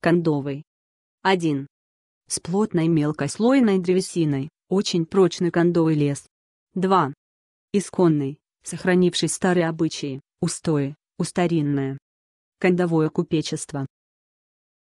кондовый. 1. С плотной мелкослойной древесиной, очень прочный кондовый лес. 2. Исконный, сохранивший старые обычаи, устои, устаринное. Кондовое купечество.